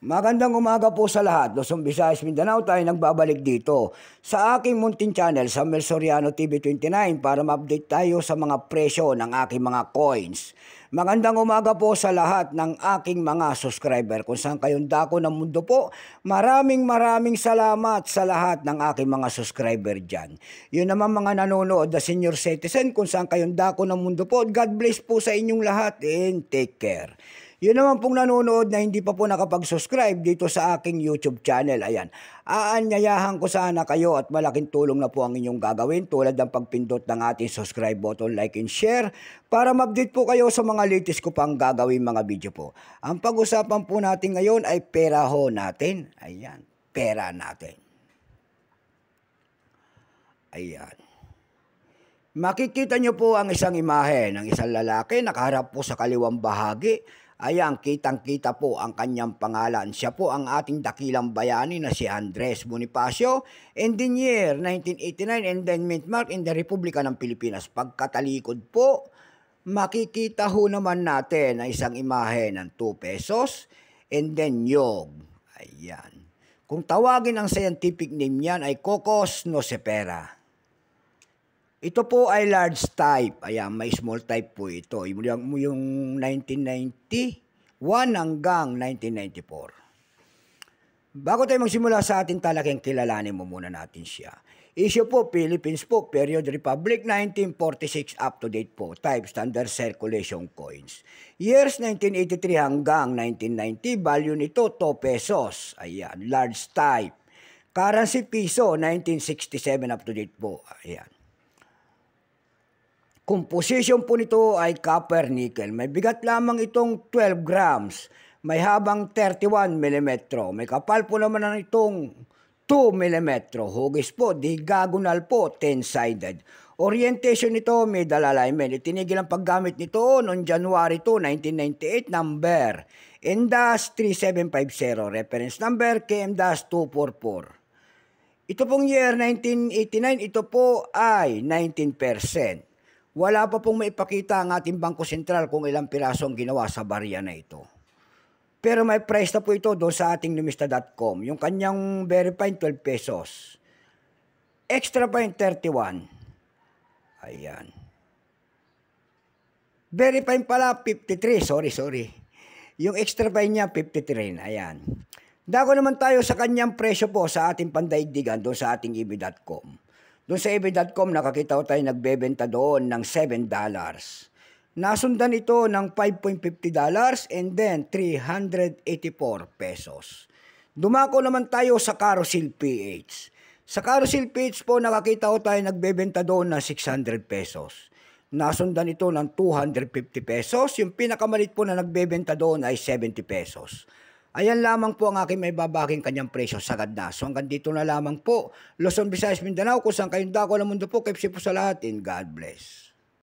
Magandang umaga po sa lahat. Luzon, Visayas, Mindanao tayo nagbabalik dito sa aking Muntin Channel sa Mel Soriano TV 29 para ma-update tayo sa mga presyo ng aking mga coins. Magandang umaga po sa lahat ng aking mga subscriber. Kung saan kayong dako ng mundo po, maraming maraming salamat sa lahat ng aking mga subscriber dyan. Yun naman mga nanonood na senior citizen, kung saan kayong dako ng mundo po, God bless po sa inyong lahat and take care. Yun naman pong nanonood na hindi pa po nakapag-subscribe dito sa aking YouTube channel. Ayan. Aanyayahan ko sana kayo at malaking tulong na po ang inyong gagawin tulad ng pagpindot ng ating subscribe button, like and share para ma-update po kayo sa mga latest ko pang gagawin mga video po. Ang pag-usapan po natin ngayon ay pera ho natin. Ayan, pera natin. Ayan. Makikita nyo po ang isang imahe ng isang lalaki nakaharap po sa kaliwang bahagi Ayan, kitang-kita po ang kanyang pangalan. Siya po ang ating dakilang bayani na si Andres Bonifacio and then year 1989 Endowment Mark in the Republika ng Pilipinas. Pagkatalikod po, makikita ho naman natin na isang imahe ng 2 pesos and then yog. Ayan. Kung tawagin ang scientific name niyan ay Cocos nocifera. Ito po ay large type. Ayan, may small type po ito. Yung, yung 1991 hanggang 1994. Bago tayo magsimula sa ating talakang kilalanin mo muna natin siya. Issue po, Philippines po, Period Republic 1946 up to date po, type standard circulation coins. Years 1983 hanggang 1990, value nito 2 pesos. Ayan, large type. Currency piso 1967 up to date po. Ayan. Composition po nito ay copper nickel. May bigat lamang itong 12 grams. May habang 31 mm. May kapal po naman ng itong 2 mm. Hugis po, diagonal po, 10-sided. Orientation nito, middle alignment. Itinigil ang paggamit nito noong January 2, 1998, number N-3750, reference number KM-244. Ito pong year 1989, ito po ay 19%. Wala pa pong maipakita ang ating Bangko Sentral kung ilang piraso ang ginawa sa barya na ito. Pero may price na po ito doon sa ating numista.com. Yung kanyang verified 12 pesos. Extra pa yung 31. Ayan. Verify pala 53. Sorry, sorry. Yung extra pa niya 53. Ayan. Dako naman tayo sa kanyang presyo po sa ating pandaigdigan doon sa ating ib.com. E doon sa eBay.com, nakakita ko tayo nagbebenta doon ng $7. Nasundan ito ng $5.50 and then 384 pesos. Dumako naman tayo sa Carousel PH. Sa Carousel PH po, nakakita ko tayo nagbebenta doon ng 600 pesos. Nasundan ito ng 250 pesos. Yung pinakamalit po na nagbebenta doon ay 70 pesos. Ayan lamang po ang aking may babaking kanyang presyo sa ganda. So hanggang dito na lamang po. Luzon, Visayas, Mindanao, kung saan kayong dako ng mundo po, kepsi po sa lahat and God bless.